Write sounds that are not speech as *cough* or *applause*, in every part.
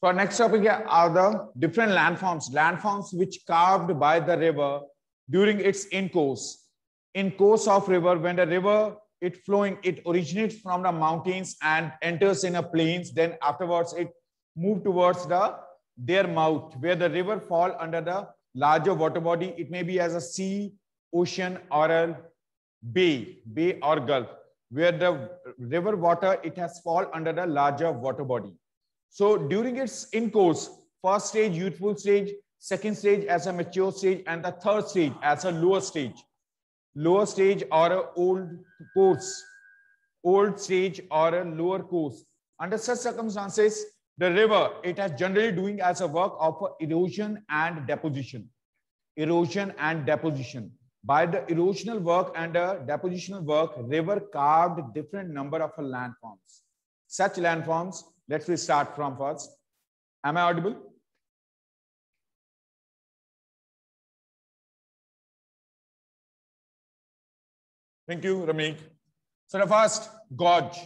So our next topic are the different landforms, landforms which carved by the river during its in course. In course of river, when the river it flowing, it originates from the mountains and enters in a plains. Then afterwards, it move towards the their mouth, where the river fall under the larger water body. It may be as a sea, ocean, or a bay, bay or gulf, where the river water it has fall under the larger water body. So during its in course, first stage, youthful stage, second stage as a mature stage, and the third stage as a lower stage. Lower stage or a old course, old stage or a lower course. Under such circumstances, the river, it has generally doing as a work of erosion and deposition. Erosion and deposition. By the erosional work and the depositional work, river carved different number of landforms. Such landforms Let's start from first. Am I audible? Thank you, Ramik. So the first, gorge.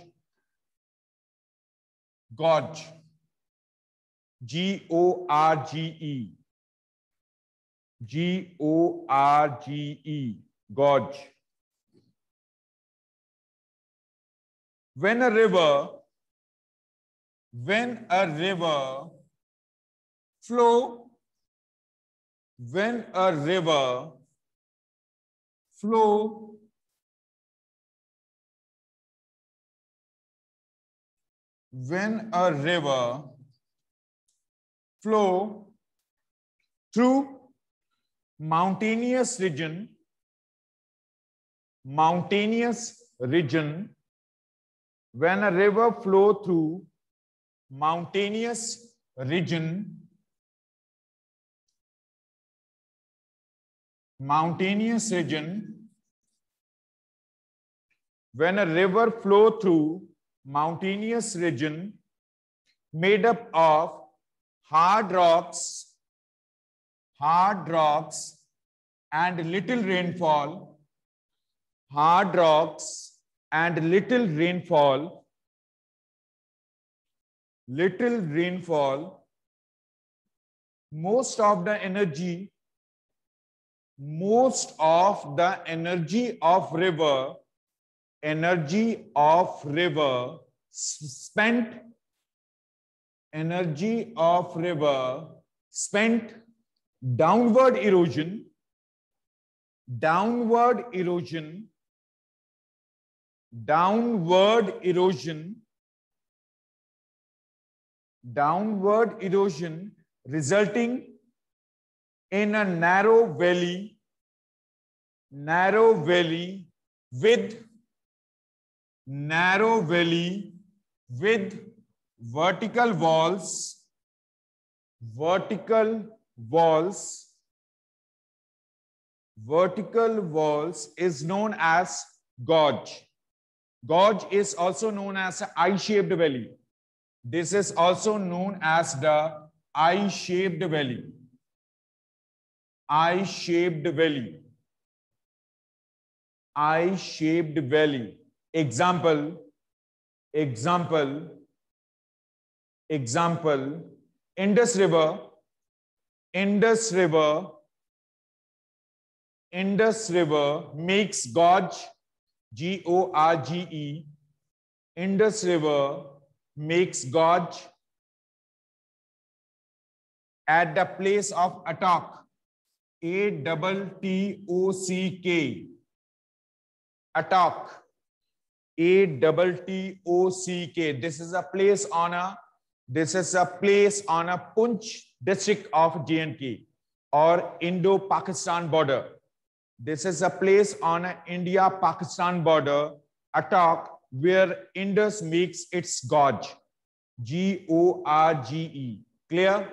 Gorge. G O R G E. G O R G E. Gorge. When a river when a river flow when a river flow when a river flow through mountainous region mountainous region when a river flow through mountainous region mountainous region when a river flow through mountainous region made up of hard rocks hard rocks and little rainfall hard rocks and little rainfall little rainfall, most of the energy, most of the energy of river, energy of river spent, energy of river spent downward erosion, downward erosion, downward erosion downward erosion resulting in a narrow valley, narrow valley with narrow valley with vertical walls, vertical walls, vertical walls is known as gorge. Gorge is also known as I-shaped valley. This is also known as the I-shaped valley. I-shaped valley. I-shaped valley. Example, example, example, Indus River, Indus River, Indus River makes gorge, G-O-R-G-E, Indus River makes God at the place of attack. A double T O C K. Attack. A double T O C K. This is a place on a this is a place on a Punch district of JNK or Indo-Pakistan border. This is a place on an India-Pakistan border. Attack where Indus makes its gorge. G O R G E. Clear?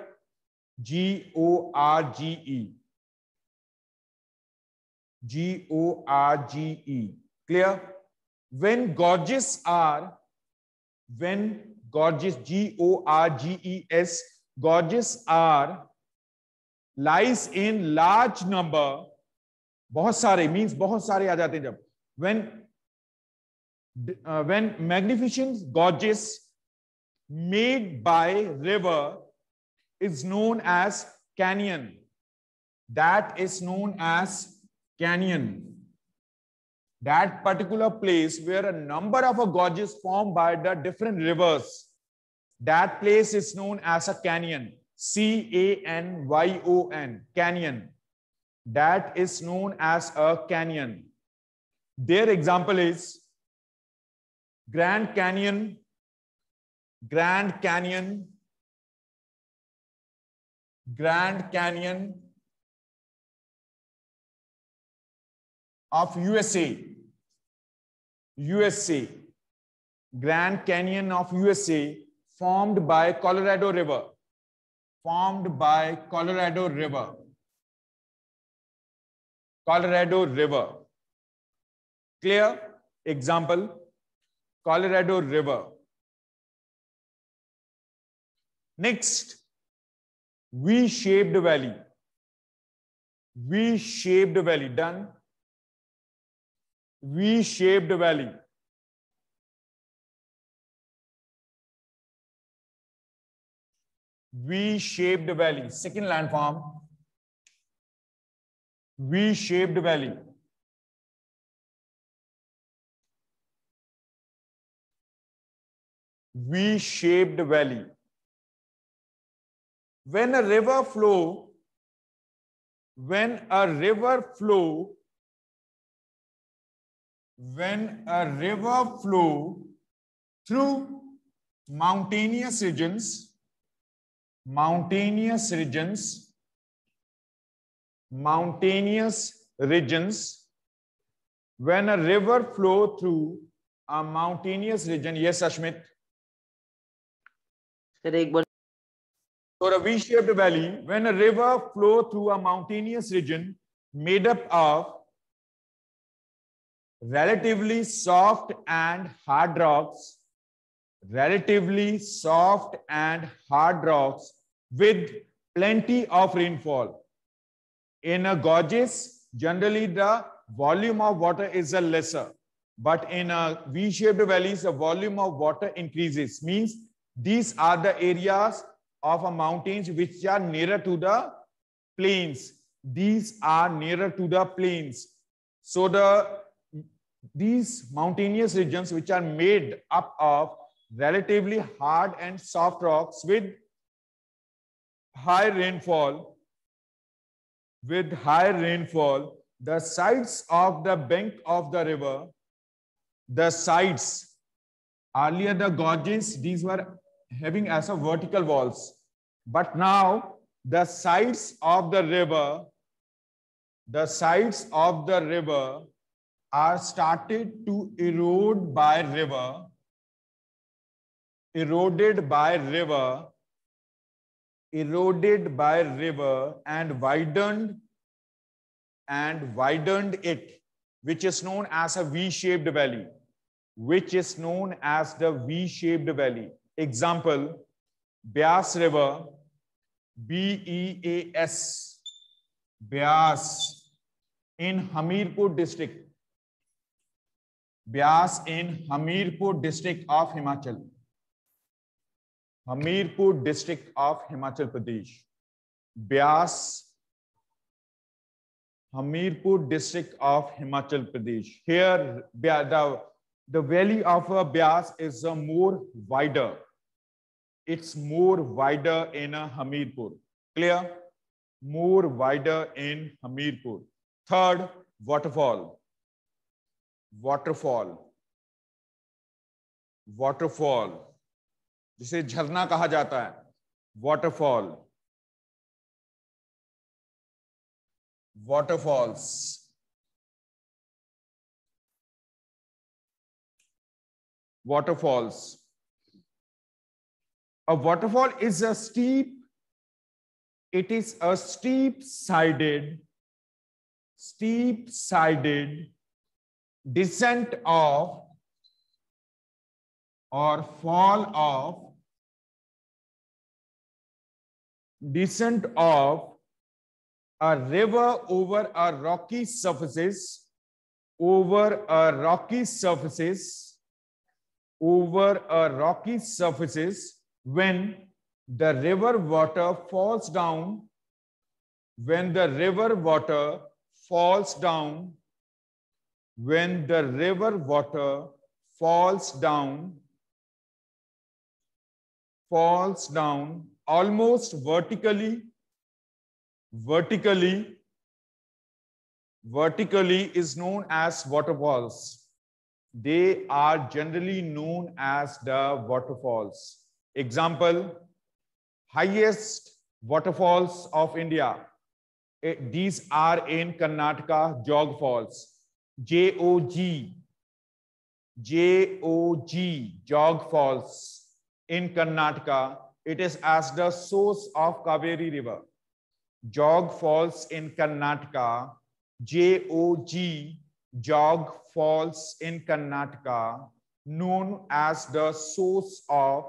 G O R G E. G O R G E. Clear? When gorges are, when gorges, G O R G E S, gorges are, lies in large number, बहुत सारे means बहुत सारे आ जाते हैं जब when uh, when magnificent gorges made by river is known as canyon. That is known as canyon. That particular place where a number of a gorges formed by the different rivers. That place is known as a canyon. C-A-N-Y-O-N, canyon. That is known as a canyon. Their example is Grand Canyon, Grand Canyon, Grand Canyon of USA, USA, Grand Canyon of USA formed by Colorado River, formed by Colorado River, Colorado River. Clear example Colorado River. Next, V-shaped valley. V-shaped valley, done. V-shaped valley. V-shaped valley, second landform. V-shaped valley. V-shaped valley. When a river flow, when a river flow, when a river flow through mountainous regions, mountainous regions, mountainous regions, when a river flow through a mountainous region, yes, Ashmit, for a V-shaped valley when a river flow through a mountainous region made up of relatively soft and hard rocks, relatively soft and hard rocks with plenty of rainfall. In a gorges, generally the volume of water is a lesser, but in a V-shaped valley, the volume of water increases, means these are the areas of a mountains which are nearer to the plains. These are nearer to the plains. So the these mountainous regions which are made up of relatively hard and soft rocks with high rainfall with high rainfall the sides of the bank of the river the sides earlier the gorges these were having as a vertical walls. But now the sides of the river, the sides of the river are started to erode by river, eroded by river, eroded by river and widened and widened it, which is known as a V-shaped valley, which is known as the V-shaped valley. example Bias River, B E A S, Bias in Hamirpur district. Bias in Hamirpur district of Himachal. Hamirpur district of Himachal Pradesh. Bias, Hamirpur district of Himachal Pradesh. Here, the, the valley of Bias is more wider it's more wider in Hamirpur. Clear? More wider in Hamirpur. Third, waterfall. Waterfall. Waterfall. जिसे झरना कहा जाता है waterfall waterfalls waterfalls a waterfall is a steep, it is a steep sided, steep sided descent of or fall of descent of a river over a rocky surfaces over a rocky surfaces over a rocky surfaces when the river water falls down, when the river water falls down, when the river water falls down, falls down almost vertically, vertically, vertically is known as waterfalls. They are generally known as the waterfalls Example, highest waterfalls of India. Eh, these are in Karnataka, Jog Falls. J-O-G, J-O-G, Jog Falls in Karnataka. It is as the source of Kaveri River. Jog Falls in Karnataka, J-O-G, Jog Falls in Karnataka, known as the source of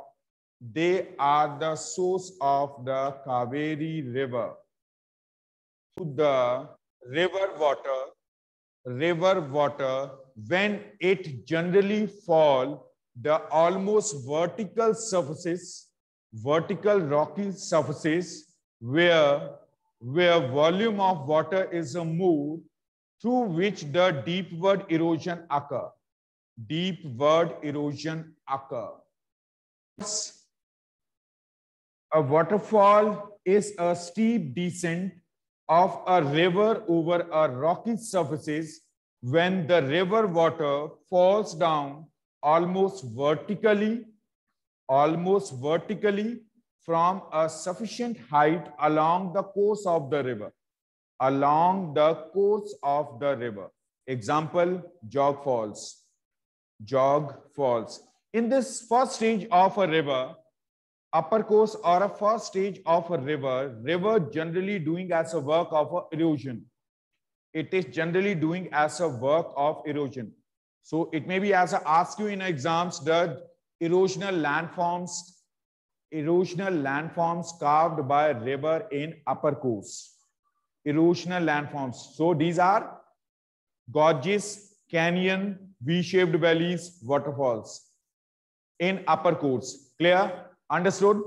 they are the source of the Kaveri River. the river water, river water, when it generally fall, the almost vertical surfaces, vertical rocky surfaces, where, where volume of water is moved, through which the deepward erosion occur. Deepward erosion occur a waterfall is a steep descent of a river over a rocky surfaces when the river water falls down almost vertically, almost vertically from a sufficient height along the course of the river, along the course of the river. Example, Jog Falls. Jog Falls. In this first stage of a river, upper course or a first stage of a river, river generally doing as a work of erosion. It is generally doing as a work of erosion. So it may be as I ask you in exams, the erosional landforms, erosional landforms carved by river in upper course. Erosional landforms. So these are gorges, canyon, V-shaped valleys, waterfalls in upper course. Clear? Understood?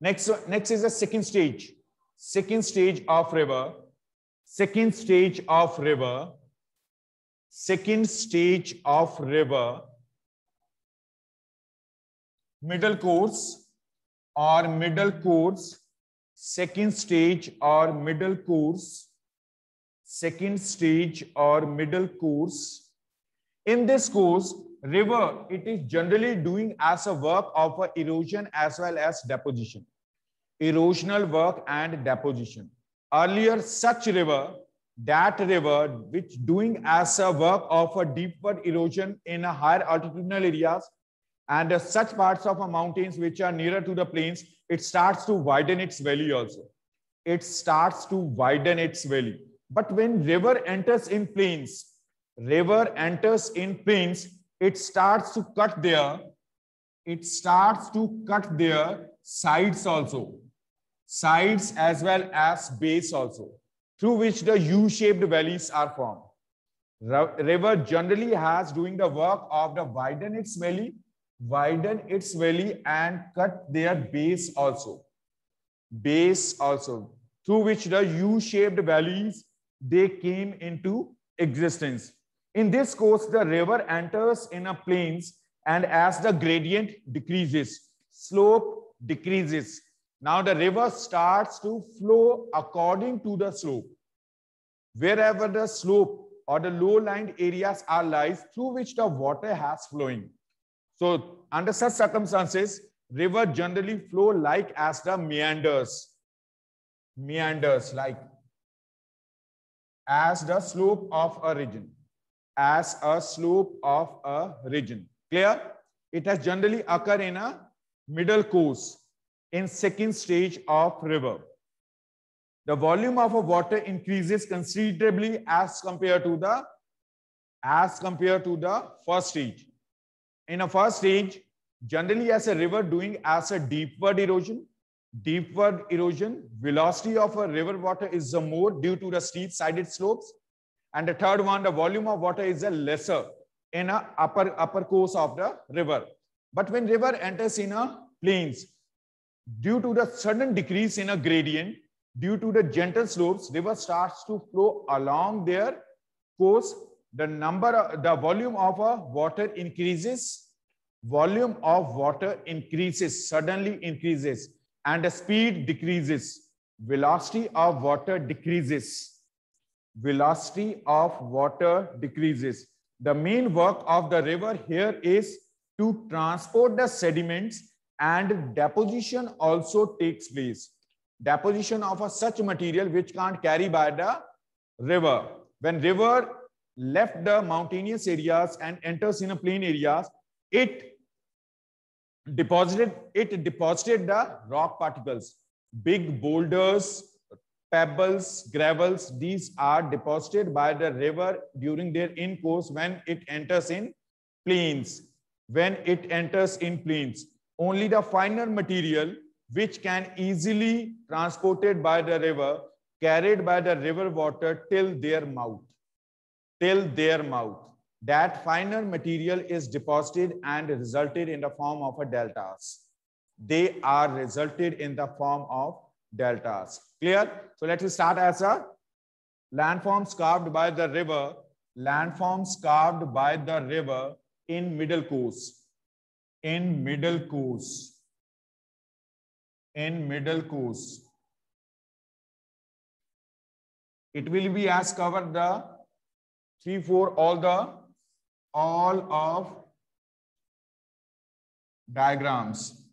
Next, next is the second stage. Second stage of river. Second stage of river. Second stage of river. Middle course or middle course. Second stage or middle course. Second stage or middle course. In this course, river, it is generally doing as a work of erosion as well as deposition. Erosional work and deposition. Earlier, such river, that river which doing as a work of a deeper erosion in a higher altitudinal areas and such parts of mountains which are nearer to the plains, it starts to widen its valley also. It starts to widen its valley. But when river enters in plains, river enters in plains, it starts to cut their it starts to cut their sides also sides as well as base also through which the u-shaped valleys are formed river generally has doing the work of the widen its valley widen its valley and cut their base also base also through which the u-shaped valleys they came into existence in this course, the river enters in a plains and as the gradient decreases, slope decreases. Now the river starts to flow according to the slope. Wherever the slope or the low land areas are lies through which the water has flowing. So under such circumstances, river generally flow like as the meanders. Meanders like as the slope of a region as a slope of a region. Clear? It has generally occurred in a middle course in second stage of river. The volume of a water increases considerably as compared to the as compared to the first stage. In a first stage, generally as a river doing as a deepward erosion, deepward erosion, velocity of a river water is the more due to the steep sided slopes and the third one, the volume of water is a lesser in a upper, upper course of the river. But when river enters in a plains, due to the sudden decrease in a gradient, due to the gentle slopes, river starts to flow along their course. The number, the volume of a water increases, volume of water increases, suddenly increases, and the speed decreases. Velocity of water decreases velocity of water decreases. The main work of the river here is to transport the sediments and deposition also takes place. Deposition of a such material which can't carry by the river. When river left the mountainous areas and enters in a plain areas, it deposited, it deposited the rock particles, big boulders, pebbles, gravels, these are deposited by the river during their in course when it enters in plains. When it enters in plains, only the finer material which can easily transported by the river, carried by the river water till their mouth, till their mouth. That finer material is deposited and resulted in the form of a deltas. They are resulted in the form of deltas. Clear? So let us start as a landforms carved by the river, landforms carved by the river in middle course, in middle course, in middle course. It will be as covered the three, four, all the, all of diagrams.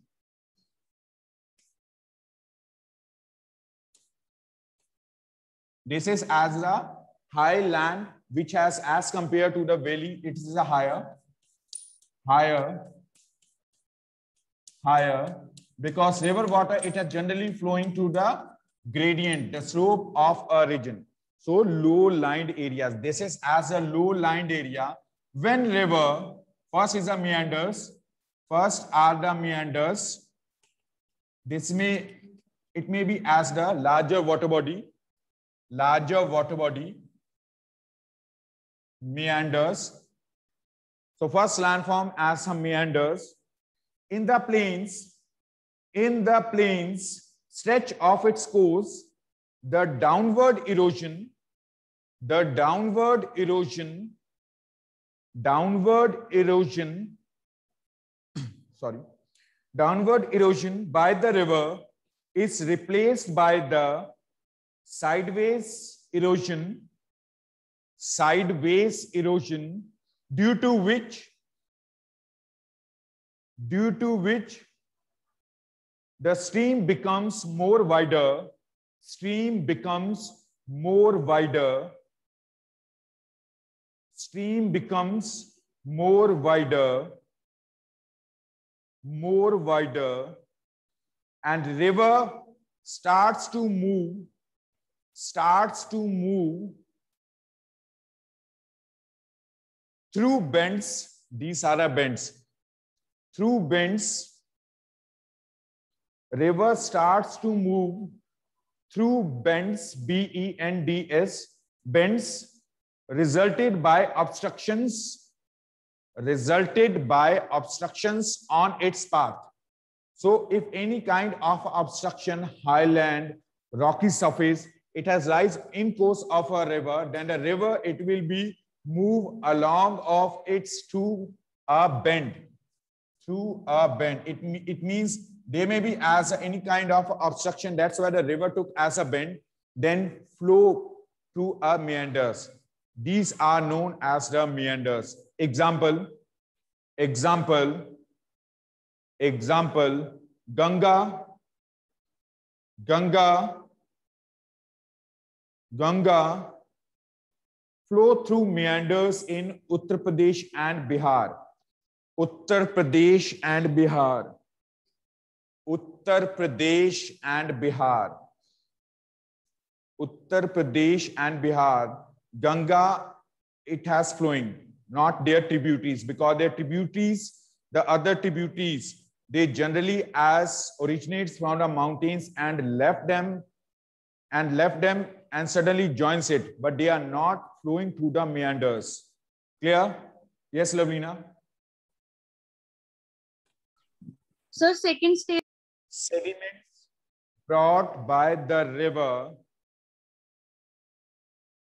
This is as the high land, which has as compared to the valley, it is a higher, higher, higher, because river water, it is generally flowing to the gradient, the slope of a region. So low-lined areas. This is as a low-lined area. When river, first is a meanders, first are the meanders. This may, it may be as the larger water body larger water body meanders. So first landform as some meanders. In the plains, in the plains stretch of its course, the downward erosion, the downward erosion, downward erosion, *clears throat* sorry, downward erosion by the river is replaced by the sideways erosion, sideways erosion, due to which, due to which the stream becomes more wider, stream becomes more wider, stream becomes more wider, more wider, and river starts to move starts to move through bends. These are the bends. Through bends, river starts to move through bends, B-E-N-D-S, bends resulted by obstructions, resulted by obstructions on its path. So if any kind of obstruction, highland, rocky surface, it has rise in course of a river, then the river, it will be move along of its to a bend, to a bend. It, it means they may be as any kind of obstruction. That's why the river took as a bend, then flow to a meanders. These are known as the meanders. Example, example, example, Ganga, Ganga, Ganga flow through meanders in Uttar Pradesh and Bihar. Uttar Pradesh and Bihar. Uttar Pradesh and Bihar. Uttar Pradesh and Bihar. Ganga, it has flowing, not their tributaries, because their tributaries, the other tributaries, they generally as originates from the mountains and left them and left them and suddenly joins it, but they are not flowing through the meanders. Clear? Yes, Lavina? So second stage. Sediments brought by the river,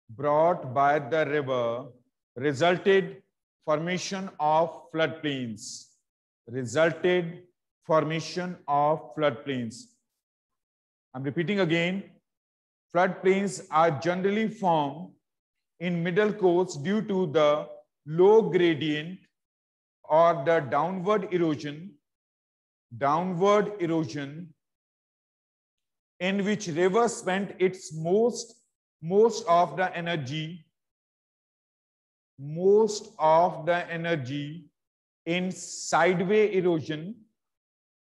brought by the river, resulted formation of floodplains, resulted formation of floodplains. I'm repeating again, Floodplains are generally formed in middle course due to the low gradient or the downward erosion, downward erosion in which river spent its most, most of the energy, most of the energy in sideway erosion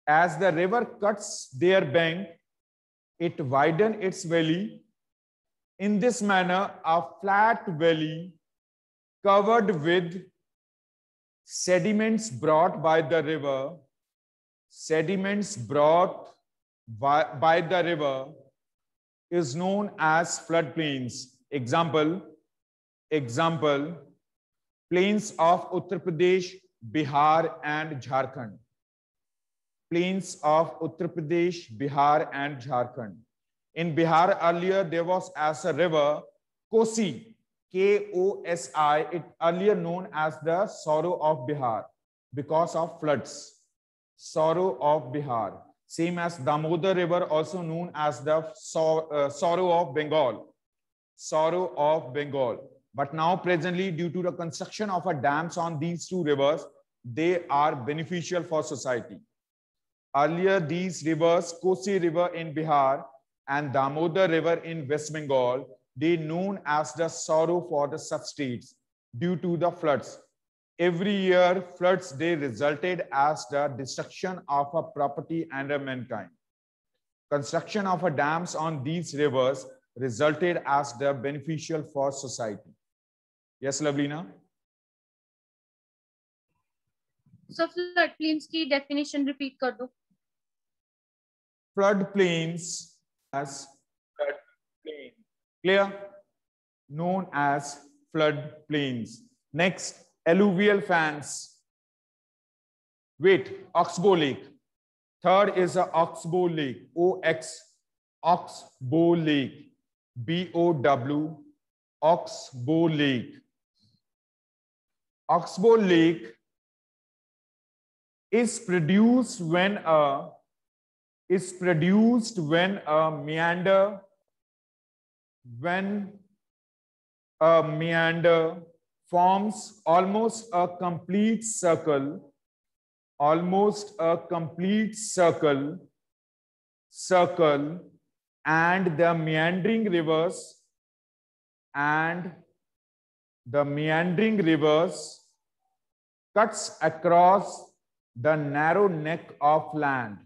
as the river cuts their bank it widen its valley. In this manner, a flat valley covered with sediments brought by the river, sediments brought by, by the river is known as floodplains. Example, example, plains of Uttar Pradesh, Bihar, and Jharkhand plains of Uttar Pradesh, Bihar, and Jharkhand. In Bihar earlier, there was as a river, Kosi, K-O-S-I, it earlier known as the sorrow of Bihar because of floods. Sorrow of Bihar. Same as Damodar River, also known as the sor uh, sorrow of Bengal. Sorrow of Bengal. But now presently, due to the construction of a dams on these two rivers, they are beneficial for society. Earlier, these rivers, Kosi River in Bihar and Damodar River in West Bengal, they known as the sorrow for the substates due to the floods. Every year, floods, they resulted as the destruction of a property and a mankind. Construction of a dams on these rivers resulted as the beneficial for society. Yes, Lavlina? So floodplains की definition repeat कर floodplains as plain. Clear? Known as floodplains. Next, alluvial fans. Wait, oxbow lake. Third is a oxbow lake. OX, oxbow lake. B-O-W, oxbow lake. Oxbow lake is produced when a is produced when a meander when a meander forms almost a complete circle almost a complete circle circle and the meandering rivers and the meandering rivers cuts across the narrow neck of land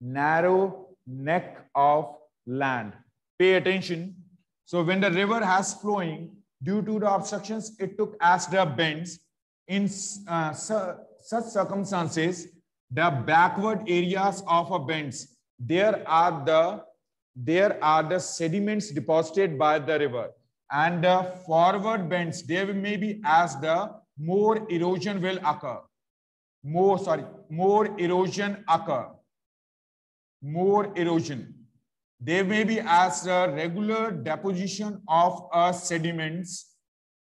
narrow neck of land. Pay attention. So when the river has flowing, due to the obstructions it took as the bends, in uh, su such circumstances, the backward areas of a bends, there are the there are the sediments deposited by the river and the forward bends there may be as the more erosion will occur more sorry more erosion occur more erosion. They may be as a regular deposition of uh, sediments,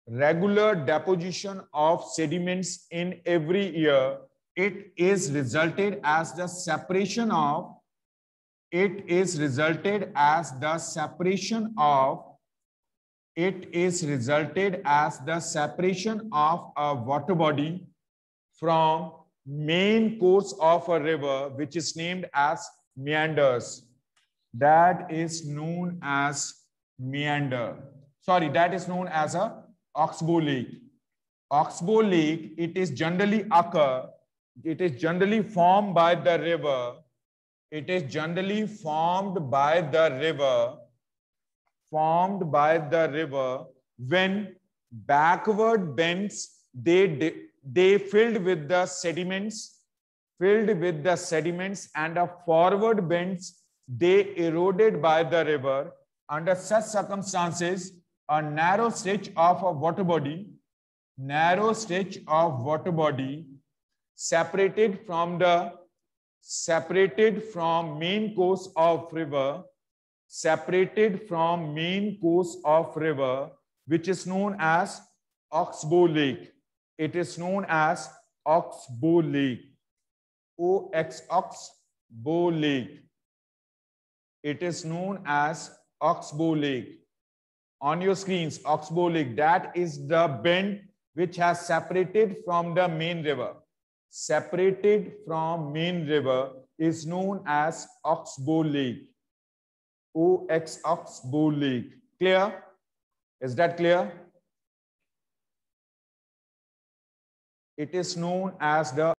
regular deposition of sediments in every year. It is resulted as the separation of, it is resulted as the separation of, it is resulted as the separation of a water body from main course of a river, which is named as meanders. That is known as meander. Sorry, that is known as a oxbow lake. Oxbow lake, it is generally occur, it is generally formed by the river. It is generally formed by the river, formed by the river when backward bends, they, they filled with the sediments filled with the sediments and a forward bends they eroded by the river. Under such circumstances, a narrow stretch of a water body, narrow stretch of water body separated from the separated from main course of river, separated from main course of river, which is known as Oxbow Lake. It is known as Oxbow Lake. OX oxbow lake. It is known as oxbow lake. On your screens, oxbow lake, that is the bend which has separated from the main river. Separated from main river is known as oxbow lake. OX oxbow lake. Clear? Is that clear? It is known as the